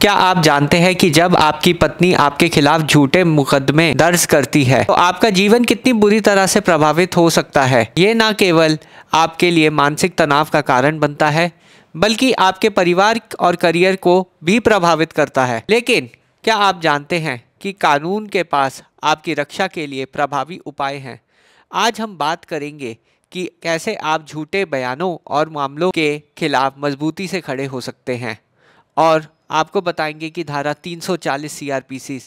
क्या आप जानते हैं कि जब आपकी पत्नी आपके खिलाफ झूठे मुकदमे दर्ज करती है तो आपका जीवन कितनी बुरी तरह से प्रभावित हो सकता है ये ना केवल आपके लिए मानसिक तनाव का कारण बनता है बल्कि आपके परिवार और करियर को भी प्रभावित करता है लेकिन क्या आप जानते हैं कि कानून के पास आपकी रक्षा के लिए प्रभावी उपाय हैं आज हम बात करेंगे कि कैसे आप झूठे बयानों और मामलों के खिलाफ मजबूती से खड़े हो सकते हैं और आपको बताएंगे कि धारा 340 सीआरपीसी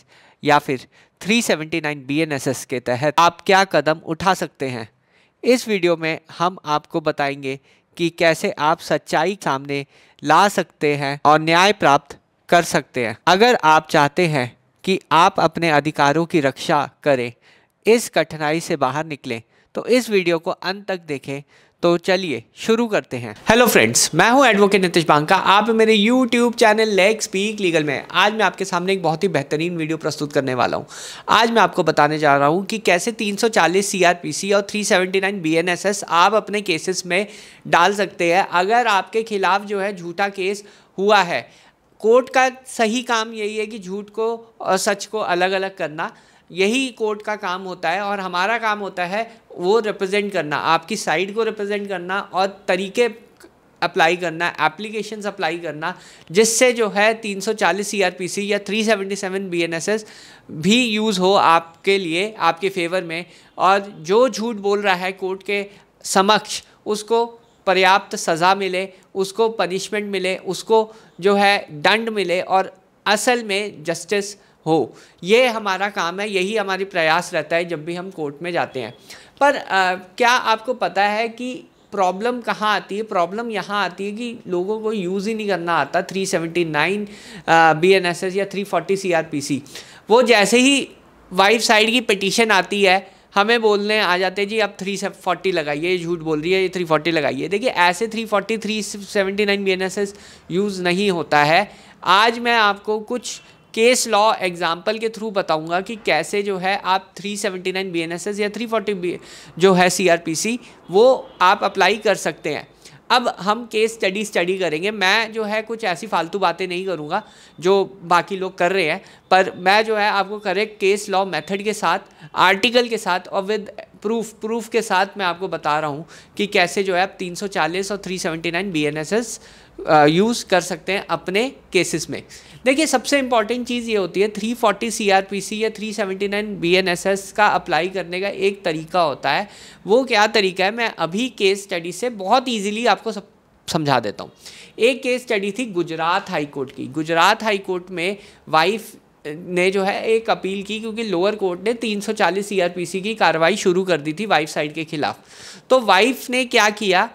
या फिर 379 बीएनएसएस के तहत आप क्या कदम उठा सकते हैं इस वीडियो में हम आपको बताएंगे कि कैसे आप सच्चाई सामने ला सकते हैं और न्याय प्राप्त कर सकते हैं अगर आप चाहते हैं कि आप अपने अधिकारों की रक्षा करें इस कठिनाई से बाहर निकलें तो इस वीडियो को अंत तक देखें तो चलिए शुरू करते हैं हेलो फ्रेंड्स मैं हूं एडवोकेट नितिश बांका आप मेरे YouTube channel leg speak legal में आज मैं आपके सामने एक बहुत ही बेहतरीन वीडियो प्रस्तुत करने वाला हूं आज मैं आपको बताने जा रहा हूं कि कैसे 340 सीआरपीसी और 379 बीएनएसएस आप अपने केसेस में डाल सकते हैं अगर आपके खिलाफ जो है झूठा केस हुआ है कोर्ट का सही काम यही है कि झूठ को और सच को अलग अलग करना यही कोर्ट का काम होता है और हमारा काम होता है वो रिप्रेजेंट करना आपकी साइड को रिप्रेजेंट करना और तरीके अप्लाई करना एप्लीकेशन अप्लाई करना जिससे जो है 340 सीआरपीसी या 377 बीएनएसएस भी यूज़ हो आपके लिए आपके फेवर में और जो झूठ बोल रहा है कोर्ट के समक्ष उसको पर्याप्त सज़ा मिले उसको पनिशमेंट मिले उसको जो है दंड मिले और असल में जस्टिस हो ये हमारा काम है यही हमारी प्रयास रहता है जब भी हम कोर्ट में जाते हैं पर आ, क्या आपको पता है कि प्रॉब्लम कहाँ आती है प्रॉब्लम यहाँ आती है कि लोगों को यूज़ ही नहीं करना आता 379 बीएनएसएस या 340 सीआरपीसी वो जैसे ही वाइफ साइड की पिटीशन आती है हमें बोलने आ जाते जी आप थ्री फोर्टी लगाइए ये झूठ बोल रही है ये थ्री फोर्टी लगाइए देखिए ऐसे three forty three seventy nine B use नहीं होता है आज मैं आपको कुछ केस लॉ एग्जाम्पल के थ्रू बताऊंगा कि कैसे जो है आप 379 बीएनएसएस या 340 बी जो है सीआरपीसी वो आप अप्लाई कर सकते हैं अब हम केस स्टडी स्टडी करेंगे मैं जो है कुछ ऐसी फालतू बातें नहीं करूँगा जो बाकी लोग कर रहे हैं पर मैं जो है आपको करेक्ट केस लॉ मेथड के साथ आर्टिकल के साथ और विद प्रूफ प्रूफ के साथ मैं आपको बता रहा हूँ कि कैसे जो है आप 340 और 379 सेवेंटी यूज़ कर सकते हैं अपने केसेस में देखिए सबसे इंपॉर्टेंट चीज़ ये होती है 340 forty C R P C या 379 बी एन एस एस का अप्लाई करने का एक तरीका होता है वो क्या तरीका है मैं अभी केस स्टडी से बहुत ईजिली आपको सब समझा देता हूँ एक केस स्टडी थी गुजरात हाई कोर्ट की गुजरात हाई कोर्ट में वाइफ ने जो है एक अपील की क्योंकि लोअर कोर्ट ने 340 सौ की कार्रवाई शुरू कर दी थी वाइफ साइड के खिलाफ तो वाइफ ने क्या किया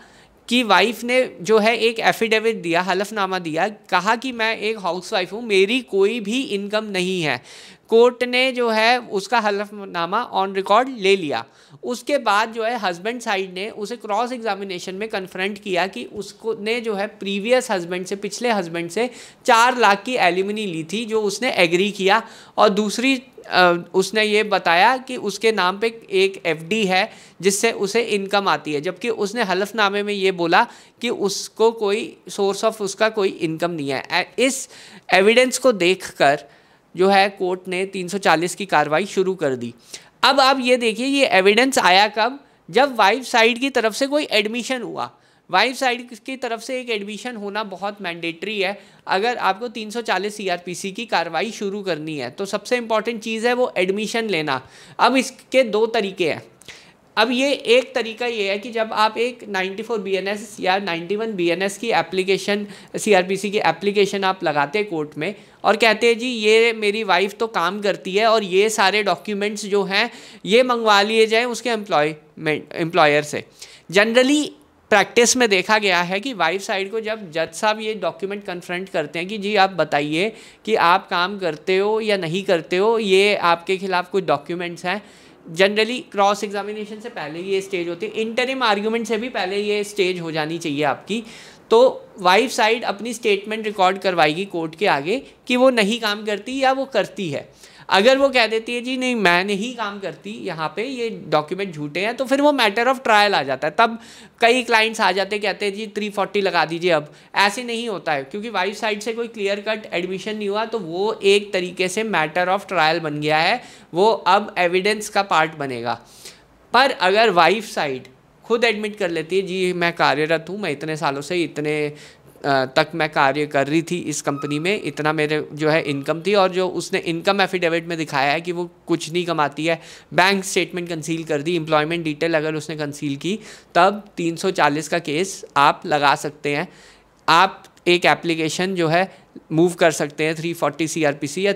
कि वाइफ ने जो है एक एफिडेविट दिया हलफनामा दिया कहा कि मैं एक हाउस वाइफ हूँ मेरी कोई भी इनकम नहीं है कोर्ट ने जो है उसका हलफनामा ऑन रिकॉर्ड ले लिया उसके बाद जो है हस्बैंड साइड ने उसे क्रॉस एग्जामिनेशन में कन्फ्रंट किया कि उसको ने जो है प्रीवियस हस्बैंड से पिछले हस्बैंड से चार लाख की एलिमिनी ली थी जो उसने एग्री किया और दूसरी उसने ये बताया कि उसके नाम पे एक एफडी है जिससे उसे इनकम आती है जबकि उसने हलफनामे में ये बोला कि उसको कोई सोर्स ऑफ उसका कोई इनकम नहीं है इस एविडेंस को देखकर जो है कोर्ट ने 340 की कार्रवाई शुरू कर दी अब आप ये देखिए ये एविडेंस आया कब जब वाइफ साइड की तरफ से कोई एडमिशन हुआ वाइफ साइड की तरफ से एक एडमिशन होना बहुत मैंडेटरी है अगर आपको 340 सीआरपीसी की कार्रवाई शुरू करनी है तो सबसे इम्पॉर्टेंट चीज़ है वो एडमिशन लेना अब इसके दो तरीके हैं अब ये एक तरीका ये है कि जब आप एक 94 बीएनएस या 91 बीएनएस की एप्लीकेशन सीआरपीसी की एप्लीकेशन आप लगाते हैं कोर्ट में और कहते हैं जी ये मेरी वाइफ तो काम करती है और ये सारे डॉक्यूमेंट्स जो हैं ये मंगवा लिए जाएँ उसके एम्प्लॉय एम्प्लॉयर से जनरली प्रैक्टिस में देखा गया है कि वाइफ साइड को जब जज साहब ये डॉक्यूमेंट कन्फ्रंट करते हैं कि जी आप बताइए कि आप काम करते हो या नहीं करते हो ये आपके खिलाफ कुछ डॉक्यूमेंट्स हैं जनरली क्रॉस एग्जामिनेशन से पहले ये स्टेज होती है इंटरिम आर्ग्यूमेंट से भी पहले ये स्टेज हो जानी चाहिए आपकी तो वाइफ साइड अपनी स्टेटमेंट रिकॉर्ड करवाएगी कोर्ट के आगे कि वो नहीं काम करती या वो करती है अगर वो कह देती है जी नहीं मैं नहीं काम करती यहाँ पे ये डॉक्यूमेंट झूठे हैं तो फिर वो मैटर ऑफ ट्रायल आ जाता है तब कई क्लाइंट्स आ जाते कहते हैं जी थ्री फोर्टी लगा दीजिए अब ऐसे नहीं होता है क्योंकि वाइफ साइड से कोई क्लियर कट एडमिशन नहीं हुआ तो वो एक तरीके से मैटर ऑफ ट्रायल बन गया है वो अब एविडेंस का पार्ट बनेगा पर अगर वाइफ साइड खुद एडमिट कर लेती है जी मैं कार्यरत हूँ मैं इतने सालों से इतने तक मैं कार्य कर रही थी इस कंपनी में इतना मेरे जो है इनकम थी और जो उसने इनकम एफिडेविट में दिखाया है कि वो कुछ नहीं कमाती है बैंक स्टेटमेंट कंसील कर दी एम्प्लॉयमेंट डिटेल अगर उसने कंसील की तब 340 का केस आप लगा सकते हैं आप एक एप्लीकेशन जो है मूव कर सकते हैं 340 सी या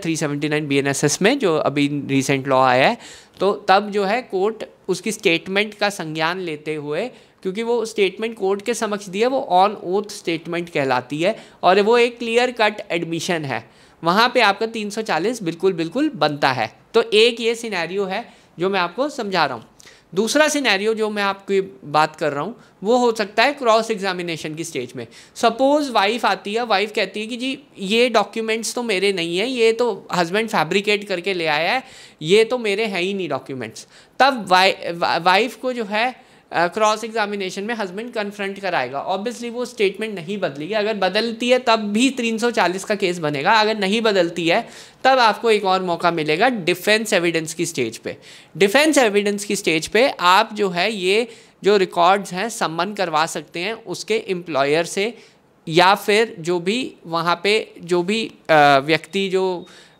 एस एस में जो अभी रिसेंट लॉ आया है तो तब जो है कोर्ट उसकी स्टेटमेंट का संज्ञान लेते हुए क्योंकि वो स्टेटमेंट कोर्ट के समक्ष दी है वो ऑन ओथ स्टेटमेंट कहलाती है और वो एक क्लियर कट एडमिशन है वहाँ पे आपका 340 बिल्कुल बिल्कुल बनता है तो एक ये सिनेरियो है जो मैं आपको समझा रहा हूँ दूसरा सिनेरियो जो मैं आपकी बात कर रहा हूँ वो हो सकता है क्रॉस एग्जामिनेशन की स्टेज में सपोज़ वाइफ आती है वाइफ कहती है कि जी ये डॉक्यूमेंट्स तो मेरे नहीं है ये तो हस्बैंड फैब्रिकेट करके ले आया है ये तो मेरे हैं ही नहीं डॉक्यूमेंट्स तब वाइफ को जो है क्रॉस एग्जामिनेशन में हस्बैंड कन्फ्रंट कराएगा ऑब्वियसली वो स्टेटमेंट नहीं बदलेगी अगर बदलती है तब भी 340 का केस बनेगा अगर नहीं बदलती है तब आपको एक और मौका मिलेगा डिफेंस एविडेंस की स्टेज पे डिफेंस एविडेंस की स्टेज पे आप जो है ये जो रिकॉर्ड्स हैं सम्मन करवा सकते हैं उसके एम्प्लॉयर से या फिर जो भी वहाँ पे जो भी व्यक्ति जो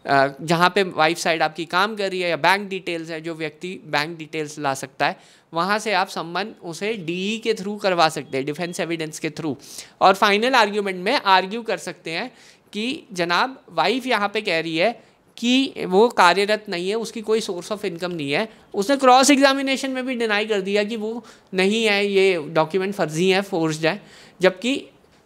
जहाँ पे वाइफ साइड आपकी काम कर रही है या बैंक डिटेल्स है जो व्यक्ति बैंक डिटेल्स ला सकता है वहाँ से आप संबंध उसे डीई e के थ्रू करवा सकते हैं डिफेंस एविडेंस के थ्रू और फाइनल आर्ग्यूमेंट में आर्ग्यू कर सकते हैं कि जनाब वाइफ यहाँ पे कह रही है कि वो कार्यरत नहीं है उसकी कोई सोर्स ऑफ इनकम नहीं है उसने क्रॉस एग्जामिनेशन में भी डिनाई कर दिया कि वो नहीं है ये डॉक्यूमेंट फर्जी है फोर्स है जबकि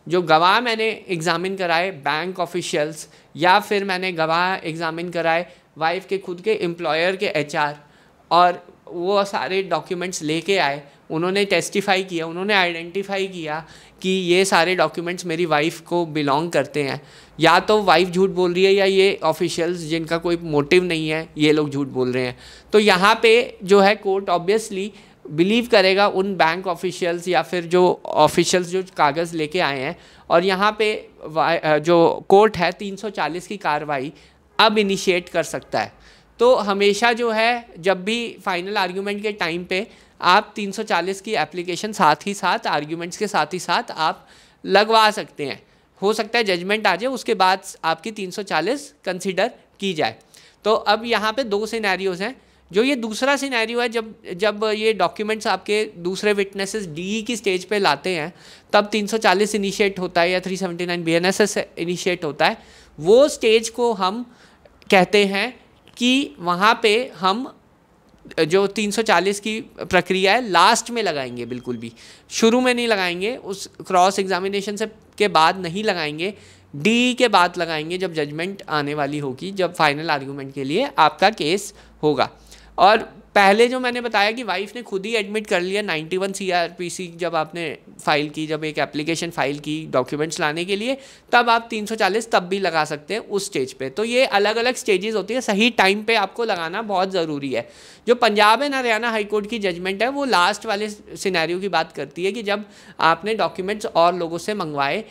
जो गवाह मैंने एग्ज़ामिन कराए बैंक ऑफिशियल्स या फिर मैंने गवाह एग्ज़ामिन कराए वाइफ के खुद के एम्प्लॉयर के एच और वो सारे डॉक्यूमेंट्स लेके आए उन्होंने टेस्टिफाई किया उन्होंने आइडेंटिफाई किया कि ये सारे डॉक्यूमेंट्स मेरी वाइफ को बिलोंग करते हैं या तो वाइफ झूठ बोल रही है या ये ऑफिशियल्स जिनका कोई मोटिव नहीं है ये लोग झूठ बोल रहे हैं तो यहाँ पे जो है कोर्ट ऑब्वियसली बिलीव करेगा उन बैंक ऑफिशियल्स या फिर जो ऑफिशियल्स जो कागज़ लेके आए हैं और यहाँ पे जो कोर्ट है 340 की कार्रवाई अब इनिशिएट कर सकता है तो हमेशा जो है जब भी फाइनल आर्ग्यूमेंट के टाइम पे आप 340 की एप्लीकेशन साथ ही साथ आर्ग्यूमेंट्स के साथ ही साथ आप लगवा सकते हैं हो सकता है जजमेंट आ जाए उसके बाद आपकी 340 कंसीडर की जाए तो अब यहाँ पे दो सिनेरियोज़ हैं जो ये दूसरा सिनेरियो है जब जब ये डॉक्यूमेंट्स आपके दूसरे विटनेसेस डी की स्टेज पे लाते हैं तब 340 इनिशिएट होता है या 379 बीएनएसएस इनिशिएट होता है वो स्टेज को हम कहते हैं कि वहाँ पे हम जो 340 की प्रक्रिया है लास्ट में लगाएंगे बिल्कुल भी शुरू में नहीं लगाएंगे उस क्रॉस एग्जामिनेशन से के बाद नहीं लगाएंगे डी के बाद लगाएंगे जब जजमेंट आने वाली होगी जब फाइनल आर्ग्यूमेंट के लिए आपका केस होगा और पहले जो मैंने बताया कि वाइफ ने खुद ही एडमिट कर लिया 91 वन जब आपने फाइल की जब एक एप्लीकेशन फाइल की डॉक्यूमेंट्स लाने के लिए तब आप 340 तब भी लगा सकते हैं उस स्टेज पे तो ये अलग अलग स्टेजेस होती है सही टाइम पे आपको लगाना बहुत ज़रूरी है जो पंजाब एंड हरियाणा हाईकोर्ट की जजमेंट है वो लास्ट वाले सिनेरियो की बात करती है कि जब आपने डॉक्यूमेंट्स और लोगों से मंगवाए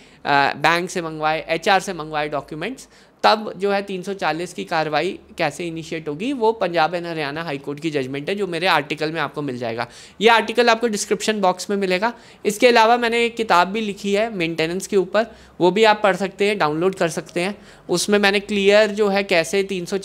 बैंक से मंगवाए एच से मंगवाए डॉक्यूमेंट्स तब जो है 340 की कार्रवाई कैसे इनिशिएट होगी वो Punjab and Haryana high court की जजमेंट है जो मेरे आर्टिकल में आपको मिल जाएगा ये आर्टिकल आपको डिस्क्रिप्शन बॉक्स में मिलेगा इसके अलावा मैंने एक किताब भी लिखी है मेंटेनेंस के ऊपर वो भी आप पढ़ सकते हैं डाउनलोड कर सकते हैं उसमें मैंने क्लियर जो है कैसे तीन सौ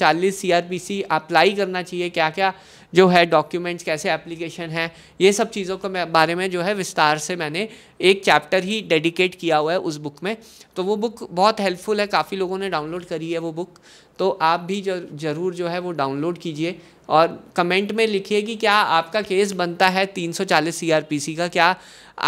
अप्लाई करना चाहिए क्या क्या जो है डॉक्यूमेंट्स कैसे एप्लीकेशन है ये सब चीज़ों के बारे में जो है विस्तार से मैंने एक चैप्टर ही डेडिकेट किया हुआ है उस बुक में तो वो बुक बहुत हेल्पफुल है काफ़ी लोगों ने डाउनलोड करी है वो बुक तो आप भी ज़रूर जो है वो डाउनलोड कीजिए और कमेंट में लिखिए कि क्या आपका केस बनता है 340 सीआरपीसी का क्या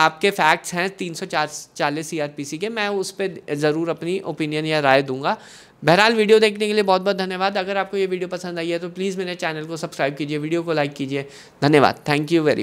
आपके फैक्ट्स हैं 340 सीआरपीसी के मैं उस पर ज़रूर अपनी ओपिनियन या राय दूंगा बहरहाल वीडियो देखने के लिए बहुत बहुत धन्यवाद अगर आपको ये वीडियो पसंद आई है तो प्लीज़ मेरे चैनल को सब्सक्राइब कीजिए वीडियो को लाइक कीजिए धन्यवाद थैंक यू वेरी